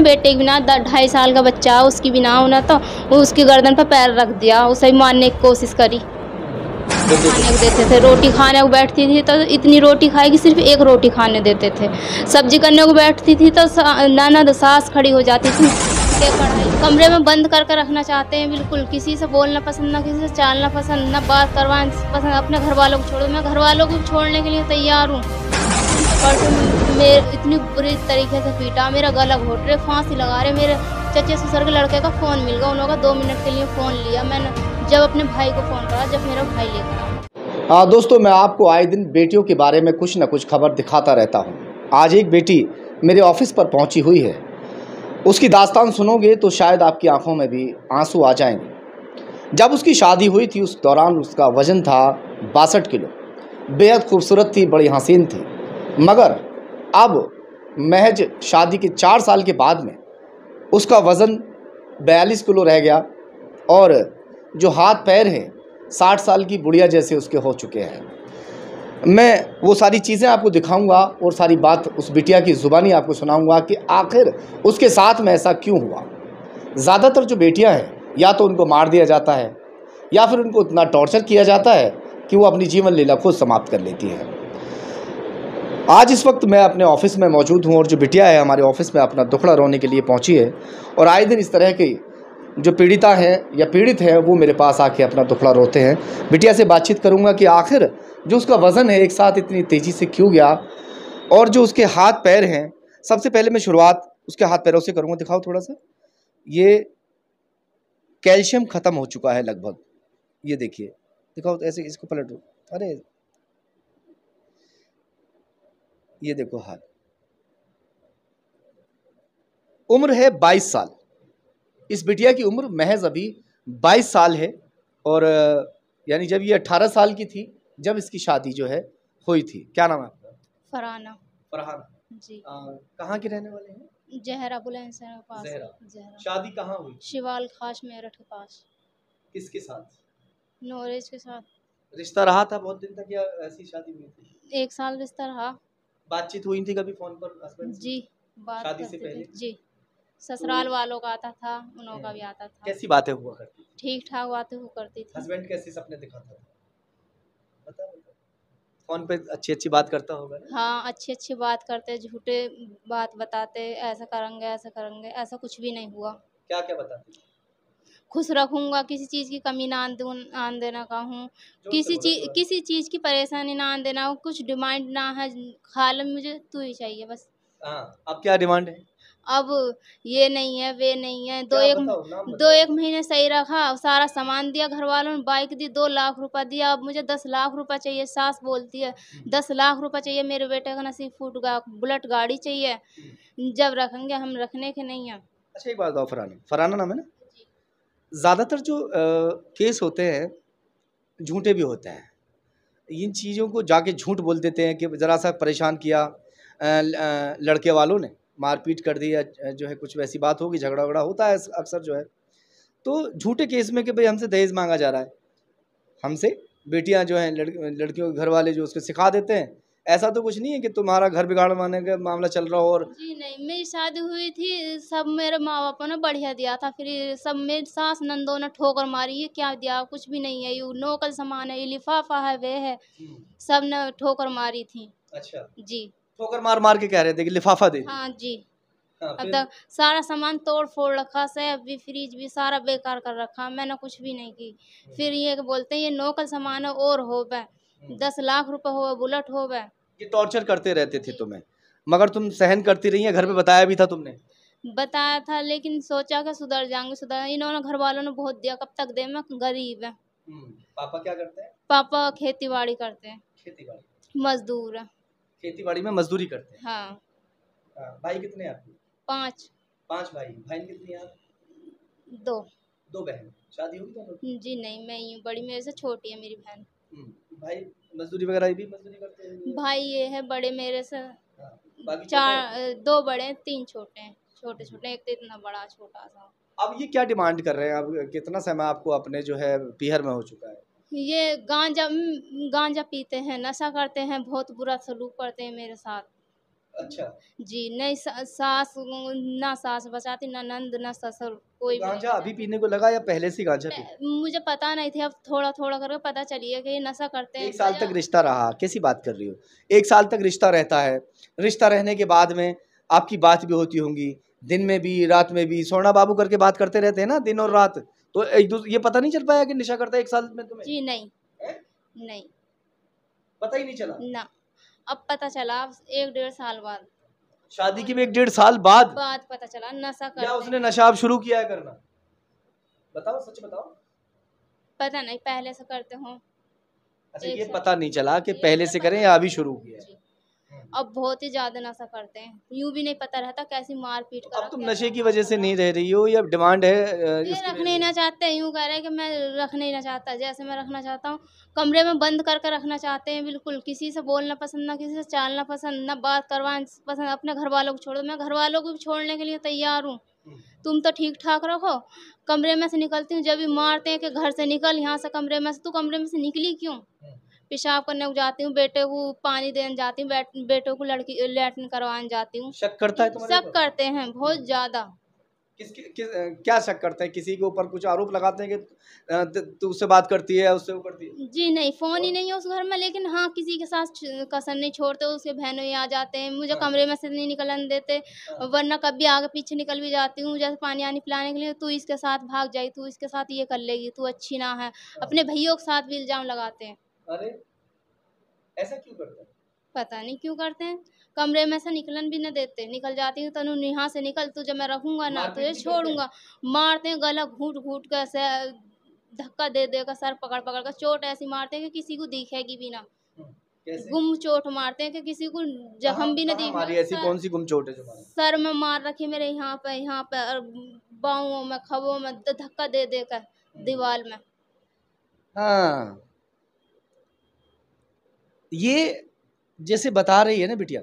अपने बेटे के बिना ढाई साल का बच्चा उसकी बिना होना तो उसकी गर्दन पर पैर रख दिया उसे मारने की कोशिश करी खाने को देते थे रोटी खाने को बैठती थी तो इतनी रोटी खाएगी सिर्फ एक रोटी खाने देते थे सब्जी करने को बैठती थी तो नाना सास खड़ी हो जाती थी कमरे में बंद कर कर रखना चाहते हैं बिल्कुल किसी से बोलना पसंद ना किसी से चालना पसंद ना बात करवाना पसंद अपने घर वालों को छोड़ो मैं घर वालों को छोड़ने के लिए तैयार हूँ परसों मेरे इतनी बुरी तरीके से पीटा मेरा गला घोट रहे फांसी लगा रहे मेरे चचे ससुर के लड़के का फ़ोन मिल गया उन्होंने दो मिनट के लिए फ़ोन लिया मैंने जब अपने भाई को फ़ोन करा जब मेरा भाई लेकर हाँ दोस्तों मैं आपको आए दिन बेटियों के बारे में कुछ ना कुछ खबर दिखाता रहता हूँ आज एक बेटी मेरे ऑफिस पर पहुँची हुई है उसकी दास्तान सुनोगे तो शायद आपकी आंखों में भी आंसू आ जाएंगे जब उसकी शादी हुई थी उस दौरान उसका वज़न था बासठ किलो बेहद खूबसूरत थी बड़ी हसीन थी मगर अब महज शादी के चार साल के बाद में उसका वज़न बयालीस किलो रह गया और जो हाथ पैर हैं साठ साल की बुढ़िया जैसे उसके हो चुके हैं मैं वो सारी चीज़ें आपको दिखाऊंगा और सारी बात उस बिटिया की ज़ुबानी आपको सुनाऊंगा कि आखिर उसके साथ में ऐसा क्यों हुआ ज़्यादातर जो बेटियां हैं या तो उनको मार दिया जाता है या फिर उनको इतना टॉर्चर किया जाता है कि वो अपनी जीवन लीला खुद समाप्त कर लेती हैं आज इस वक्त मैं अपने ऑफिस में मौजूद हूँ और जो बिटिया है हमारे ऑफिस में अपना दुखड़ा रोने के लिए पहुँची है और आए दिन इस तरह की जो पीड़िता है या पीड़ित है वो मेरे पास आके अपना दुखड़ा रोते हैं बिटिया से बातचीत करूँगा कि आखिर जो उसका वज़न है एक साथ इतनी तेज़ी से क्यों गया और जो उसके हाथ पैर हैं सबसे पहले मैं शुरुआत उसके हाथ पैरों से करूँगा दिखाओ थोड़ा सा ये कैल्शियम ख़त्म हो चुका है लगभग ये देखिए दिखाओ ऐसे इसको पलट अरे ये देखो हाल उम्र है 22 साल इस बिटिया की उम्र महज अभी 22 साल है और यानी जब ये 18 साल की थी जब इसकी शादी जो है हुई थी क्या नाम है फराना फरहाना जी कहाँ के रहने वाले हैं जहरा बुलंदसर जहरा, जहरा। शादी कहाँ हुई शिवाल खास मेरठ के पास किसके साथ नॉरेज के साथ रिश्ता रहा था बहुत दिन तक या ऐसी शादी हुई थी एक साल रिश्ता रहा बातचीत हुई थी कभी फोन पर जी बात शादी से पहले जी तो ससुराल तो, वालों का आता था उन लोगों का भी आता था कैसी बातें हुआ करती ठीक ठाक बातें हुआ करती थी हस्बैंड कैसे सपने दिखाता था फोन पे अच्छी अच्छी बात करता होगा हाँ अच्छी अच्छी बात करते झूठे बात बताते ऐसा करेंगे ऐसा करेंगे ऐसा कुछ भी नहीं हुआ क्या क्या बताते खुश रखूँगा किसी चीज़ की कमी ना आन देना का हूँ किसी चीज़ किसी चीज़ की परेशानी ना आन देना हो कुछ डिमांड ना है खाल मुझे तू ही चाहिए बस हाँ, अब क्या डिमांड है अब ये नहीं है वे नहीं है दो एक दो एक महीने सही रखा सारा सामान दिया घर वालों ने बाइक दी दो लाख रुपया दिया अब मुझे दस लाख रुपया चाहिए सास बोलती है हम्म। दस लाख रुपया चाहिए मेरे बेटे का नसीब फूट गया बुलेट गाड़ी चाहिए हम्म। जब रखेंगे हम रखने के नहीं है अच्छा एक बात फराना फराना नाम है ना ज़्यादातर जो केस होते हैं झूठे भी होते हैं इन चीज़ों को जाके झूठ बोल देते हैं कि ज़रा सा परेशान किया लड़के वालों ने मारपीट कर दी या जो है कुछ वैसी बात होगी झगड़ा वगड़ा होता है अक्सर जो है तो झूठे केस में कि भाई हमसे दहेज मांगा जा रहा है हमसे बेटियां जो हैं लड़कियों के घर वाले जो उसको सिखा देते हैं ऐसा तो कुछ नहीं है कि तुम्हारा घर बिगाड़वाने का मामला चल रहा हो और जी नहीं मेरी शादी हुई थी सब मेरे माँ बापा ने बढ़िया दिया था फिर सब मेरे सास नंदों ने ठोकर मारी है क्या दिया कुछ भी नहीं है यू नोकल सामान है ये लिफाफा है वे है सब ने ठोकर मारी थी अच्छा जी ठोकर मार मार के कह रहे थे कि लिफाफा दे हाँ जी हाँ, अब सारा सामान तोड़ फोड़ रखा से अभी फ्रिज भी सारा बेकार कर रखा मैंने कुछ भी नहीं की फिर ये बोलते हैं ये नोकल सामान है और हो गए हम्म। दस लाख रुपए हो बुलेट हो गए ये टॉर्चर करते रहते थे तुम्हें मगर तुम सहन करती रही है घर पे बताया भी था तुमने बताया था लेकिन सोचा कि सुधर जाएंगे सुधर इन्होंने घर वालों ने बहुत दिया कब तक दे मैं गरीब है हम्म, पापा क्या करते हैं पापा खेती बाड़ी करते हैं खेती बाड़ी मजदूर है खेती बाड़ी में मजदूरी करते हैं हाँ भाई कितने आपके पाँच पाँच भाई बहन कितनी दो दो बहन शादी हुई दोनों तो? जी नहीं मैं ही हूँ बड़ी मेरे से छोटी है मेरी बहन हम्म। भाई मजदूरी वगैरह भी मजदूरी करते हैं भाई ये है बड़े मेरे से हाँ, चार दो बड़े तीन छोटे हैं छोटे छोटे एक तो इतना बड़ा छोटा सा अब ये क्या डिमांड कर रहे हैं आप कितना समय आपको अपने जो है पीहर में हो चुका है ये गांजा गांजा पीते हैं नशा करते हैं बहुत बुरा सलूक करते हैं मेरे साथ अच्छा जी नहीं सास ना सास बचाती ना नंद ना ससुर कोई गांजा अभी पीने को लगा या पहले से गांजा पी? मुझे पता नहीं थी अब थोड़ा थोड़ा करके पता चलिए कि ये नशा करते हैं एक साल तो तक रिश्ता रहा कैसी बात कर रही हो एक साल तक रिश्ता रहता है रिश्ता रहने के बाद में आपकी बात भी होती होंगी दिन में भी रात में भी सोना बाबू करके बात करते रहते हैं ना दिन और रात तो एक ये पता नहीं चल पाया कि नशा करता है एक साल में तुम्हें जी नहीं नहीं पता ही नहीं चला ना अब पता चला एक डेढ़ साल बाद शादी के भी एक डेढ़ साल बाद बाद पता चला नशा कर उसने नशा अब शुरू किया है करना बताओ सच बताओ पता नहीं पहले से करते हो अच्छा ये पता नहीं चला कि पहले तो से करें या अभी शुरू किया अब बहुत ही ज़्यादा नशा करते हैं यूँ भी नहीं पता रहता कैसी मार पीट कर अब तुम नशे की वजह से नहीं रह रही हो या डिमांड है ये रखने ही ना चाहते हैं यूँ कह रहे हैं कि मैं रखने ही ना चाहता जैसे मैं रखना चाहता हूँ कमरे में बंद करके कर रखना चाहते हैं बिल्कुल किसी से बोलना पसंद ना किसी से चालना पसंद ना बात करवाना पसंद अपने घर वालों को छोड़ दो मैं घर वालों को भी छोड़ने के लिए तैयार हूँ हम्म। तुम तो ठीक ठाक रखो कमरे में से निकलती हूँ जब भी मारते हैं कि घर से निकल यहाँ से कमरे में से तू कमरे में से निकली क्यों हम्म। पेशाब करने को जाती हूँ बेटे को पानी देने जाती हूँ बेटों को लड़की लेटन करवाने जाती हूँ शक करता है शक करते हैं बहुत ज़्यादा किस, किस क्या शक करते हैं किसी के ऊपर कुछ आरोप लगाते हैं कि तू उससे बात करती है उससे वो करती है जी नहीं फ़ोन ही नहीं है उस घर में लेकिन हाँ किसी के साथ कसर नहीं छोड़ते उसके बहनों ही आ जाते हैं मुझे हाँ। कमरे में से नहीं निकलने देते हाँ। वरना कभी आगे पीछे निकल भी जाती हूँ जैसे पानी आनी पिलाने के लिए तू इसके साथ भाग जाएगी तू इसके साथ ये कर लेगी तू अच्छी ना है हाँ। अपने भैयों के साथ भी इल्ज़ाम लगाते हैं अरे ऐसा क्यों करते हैं पता नहीं क्यों करते हैं कमरे में से निकलन भी ना देते निकल जाती हूँ तनु यहाँ से निकल तुझे तो मैं रखूंगा ना तुझे तो छोड़ूंगा मारते हैं गला घूट घूट कर से धक्का दे दे सर पकड़ पकड़ कर चोट ऐसी मारते हैं कि किसी को दिखेगी भी ना हम्म, गुम चोट मारते हैं कि किसी को जख्म भी ना दिखे ऐसी कौन सी गुम चोट है सर में मार रखी मेरे यहाँ पे यहाँ पे और बाहुओं में खबों में धक्का दे देकर हम्म। दीवार में हाँ ये जैसे बता रही है ना बिटिया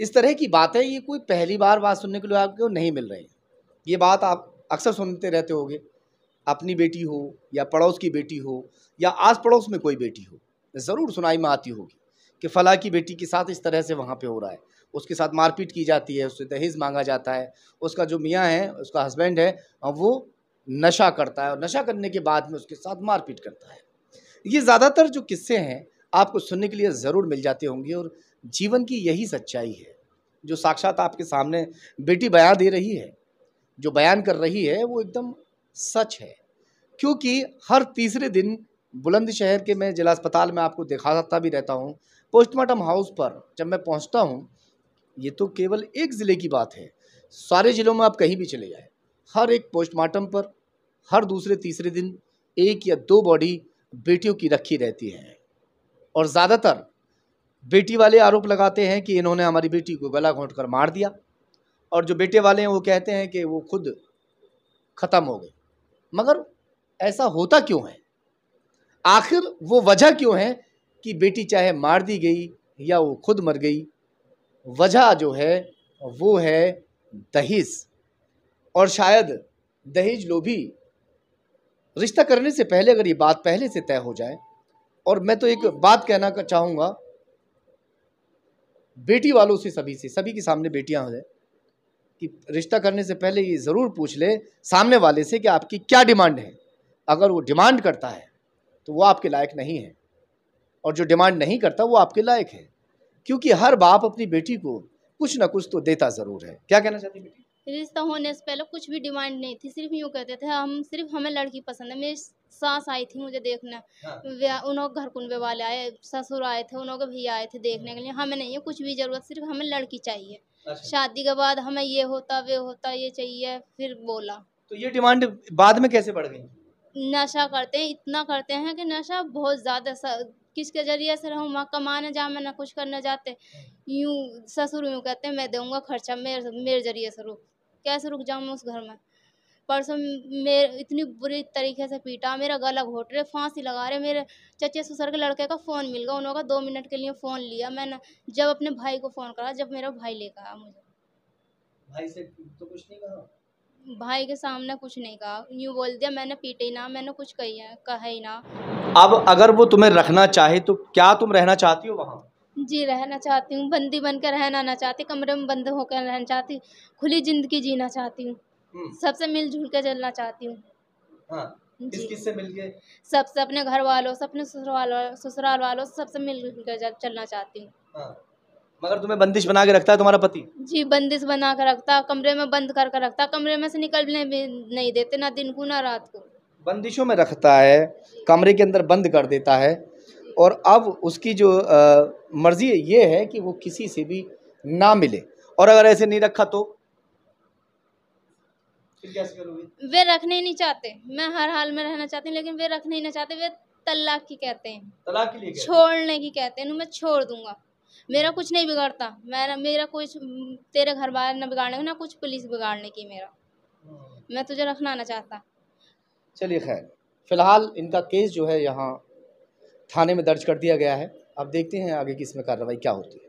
इस तरह की बातें ये कोई पहली बार बात सुनने के लिए आपको नहीं मिल रही ये बात आप अक्सर सुनते रहते होगे अपनी बेटी हो या पड़ोस की बेटी हो या आस पड़ोस में कोई बेटी हो ज़रूर सुनाई में आती होगी कि फ़ला की बेटी के साथ इस तरह से वहाँ पे हो रहा है उसके साथ मारपीट की जाती है उससे दहेज मांगा जाता है उसका जो मियाँ है उसका हस्बैंड है वो नशा करता है और नशा करने के बाद में उसके साथ मारपीट करता है ये ज़्यादातर जो किस्से हैं आपको सुनने के लिए ज़रूर मिल जाते होंगे और जीवन की यही सच्चाई है जो साक्षात आपके सामने बेटी बयान दे रही है जो बयान कर रही है वो एकदम सच है क्योंकि हर तीसरे दिन बुलंदशहर के मैं जिला अस्पताल में आपको दिखाता भी रहता हूँ पोस्टमार्टम हाउस पर जब मैं पहुँचता हूँ ये तो केवल एक ज़िले की बात है सारे ज़िलों में आप कहीं भी चले जाए हर एक पोस्टमार्टम पर हर दूसरे तीसरे दिन एक या दो बॉडी बेटियों की रखी रहती हैं और ज़्यादातर बेटी वाले आरोप लगाते हैं कि इन्होंने हमारी बेटी को गला घोंट कर मार दिया और जो बेटे वाले हैं वो कहते हैं कि वो खुद ख़त्म हो गए मगर ऐसा होता क्यों है आखिर वो वजह क्यों है कि बेटी चाहे मार दी गई या वो खुद मर गई वजह जो है वो है दहेज और शायद दहेज लोभी रिश्ता करने से पहले अगर ये बात पहले से तय हो जाए और मैं तो एक बात कहना चाहूँगा बेटी वालों से सभी से सभी के सामने बेटियाँ हो जाए कि रिश्ता करने से पहले ये ज़रूर पूछ ले सामने वाले से कि आपकी क्या डिमांड है अगर वो डिमांड करता है तो वो आपके लायक नहीं है और जो डिमांड नहीं करता वो आपके लायक है क्योंकि हर बाप अपनी बेटी को कुछ ना कुछ तो देता ज़रूर है क्या कहना चाहती बेटी रिश्ता तो होने से पहले कुछ भी डिमांड नहीं थी सिर्फ यूँ कहते थे हम सिर्फ हमें लड़की पसंद है मेरी सास आई थी मुझे देखना हाँ। उन्होंने घर कुनबे वाले आए ससुर आए थे उन्होंने भैया आए थे देखने के लिए हमें नहीं है कुछ भी ज़रूरत सिर्फ हमें लड़की चाहिए अच्छा। शादी के बाद हमें ये होता वे होता ये चाहिए फिर बोला तो ये डिमांड बाद में कैसे बढ़ गई नशा करते हैं इतना करते हैं कि नशा बहुत ज़्यादा किसके जरिए से रहूँ वहाँ कमाने जा मैं ना कुछ करने जाते हाँ। यूँ ससुर यूँ कहते हैं मैं दूंगा खर्चा मेरे मेरे जरिए से रूप कैसे रुक जाऊँ मैं उस घर में परसों मेरे इतनी बुरी तरीके से पीटा मेरा गला घोट रहे फांसी लगा रहे मेरे चचे ससुर के लड़के का फ़ोन मिल गया उन्होंने दो मिनट के लिए फ़ोन लिया मैंने जब अपने भाई को फ़ोन करा जब मेरा भाई लेकर आया मुझे भाई से तो कुछ नहीं कहा भाई के सामने कुछ नहीं कहा यूँ बोल दिया मैंने पीटे ही ना मैंने कुछ कही है कहा ही ना अब अगर वो तुम्हें रखना चाहे तो क्या तुम रहना चाहती हो वहाँ जी रहना चाहती हूँ बंदी बनकर रहना ना चाहती कमरे में बंद होकर रहना चाहती खुली जिंदगी जीना चाहती हूँ हम्म। सबसे मिलजुल कर चलना चाहती हूँ हाँ, सबसे अपने घर वालों से अपने ससुराल ससुराल वालों से सबसे मिलजुल कर चलना चाहती हूँ हाँ, मगर तुम्हें बंदिश बना के रखता है तुम्हारा पति जी बंदिश बना कर रखता कमरे में बंद कर कर रखता कमरे में से निकलने भी नहीं देते ना दिन को ना रात को बंदिशों में रखता है कमरे के अंदर बंद कर देता है और अब उसकी जो मर्ज़ी ये है कि वो किसी से भी ना मिले और अगर ऐसे नहीं रखा तो वे रखने ही नहीं चाहते मैं हर हाल में रहना चाहती हूँ लेकिन वे रखने ही नहीं चाहते वे तलाक की कहते हैं तलाक के लिए छोड़ने की कहते हैं मैं छोड़ दूंगा मेरा कुछ नहीं बिगाड़ता मैं मेरा कुछ तेरे घर बार ना बिगाड़ने ना कुछ पुलिस बिगाड़ने की मेरा हम्म। मैं तुझे रखना ना चाहता चलिए खैर फिलहाल इनका केस जो है यहाँ थाने में दर्ज कर दिया गया है अब देखते हैं आगे की इसमें कार्रवाई क्या होती है